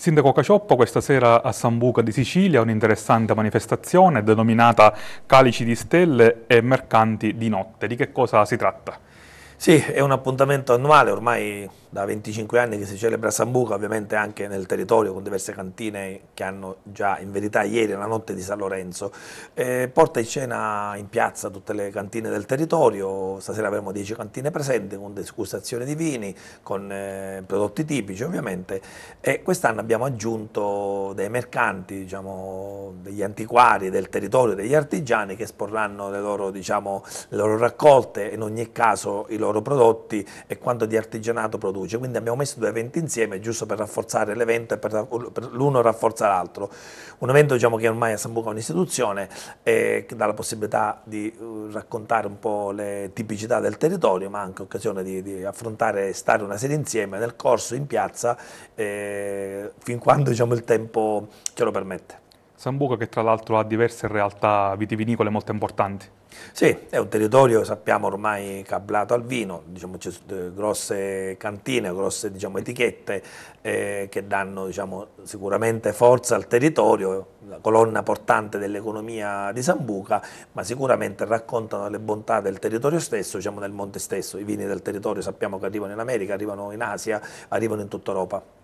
Sindaco Cacioppo, questa sera a Sambuca di Sicilia un'interessante manifestazione denominata Calici di Stelle e Mercanti di Notte. Di che cosa si tratta? Sì, è un appuntamento annuale, ormai da 25 anni che si celebra a Sambuca, ovviamente anche nel territorio con diverse cantine che hanno già in verità ieri la notte di San Lorenzo. Eh, porta in scena in piazza tutte le cantine del territorio, stasera avremo 10 cantine presenti con disgustazione di vini, con eh, prodotti tipici ovviamente e quest'anno abbiamo aggiunto dei mercanti, diciamo, degli antiquari del territorio, degli artigiani che esporranno le loro, diciamo, le loro raccolte, in ogni caso i loro loro prodotti e quanto di artigianato produce. Quindi abbiamo messo due eventi insieme giusto per rafforzare l'evento e per, per l'uno rafforza l'altro. Un evento diciamo, che ormai a Sambuca è un'istituzione e eh, che dà la possibilità di eh, raccontare un po' le tipicità del territorio, ma anche occasione di, di affrontare e stare una sera insieme nel corso, in piazza, eh, fin quando diciamo, il tempo ce lo permette. Sambuca che tra l'altro ha diverse realtà vitivinicole molto importanti. Sì, è un territorio, sappiamo, ormai cablato al vino, diciamo, c'è eh, grosse cantine, grosse diciamo, etichette eh, che danno diciamo, sicuramente forza al territorio, la colonna portante dell'economia di Sambuca, ma sicuramente raccontano le bontà del territorio stesso, diciamo, del monte stesso. I vini del territorio sappiamo che arrivano in America, arrivano in Asia, arrivano in tutta Europa.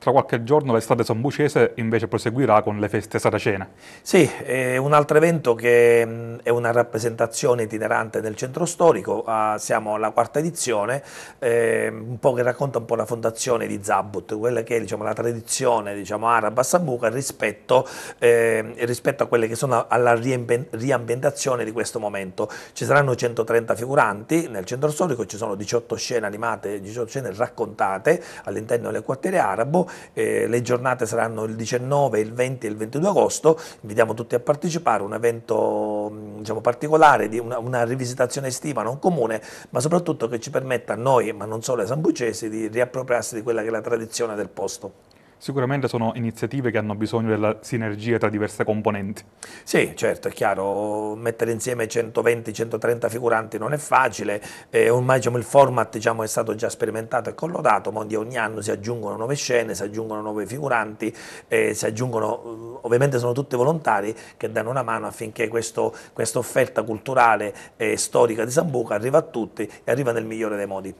Tra qualche giorno l'estate sambucese invece proseguirà con le feste saracene. Sì, un altro evento che è una rappresentazione itinerante del centro storico, ah, siamo alla quarta edizione, ehm, un po' che racconta un po' la fondazione di Zabut, quella che è diciamo, la tradizione diciamo, araba sambuca rispetto, eh, rispetto, a quelle che sono alla riambientazione di questo momento. Ci saranno 130 figuranti nel centro storico, ci sono 18 scene animate, 18 scene raccontate all'interno delle quartiere arabo eh, le giornate saranno il 19, il 20 e il 22 agosto, invitiamo tutti a partecipare, un evento diciamo, particolare, una, una, rivisitazione estiva non comune, ma soprattutto che ci permetta a noi, ma non solo ai sambucesi, di riappropriarsi di quella che è la tradizione del posto. Sicuramente sono iniziative che hanno bisogno della sinergia tra diverse componenti. Sì, certo, è chiaro, mettere insieme 120-130 figuranti non è facile, eh, ormai diciamo, il format diciamo, è stato già sperimentato e collodato, ma ogni anno si aggiungono nuove scene, si aggiungono nuovi figuranti, eh, si aggiungono, mm, ovviamente sono tutti volontari che danno una mano affinché questa offerta culturale e storica di Sambuca arriva a tutti e arriva nel migliore dei modi.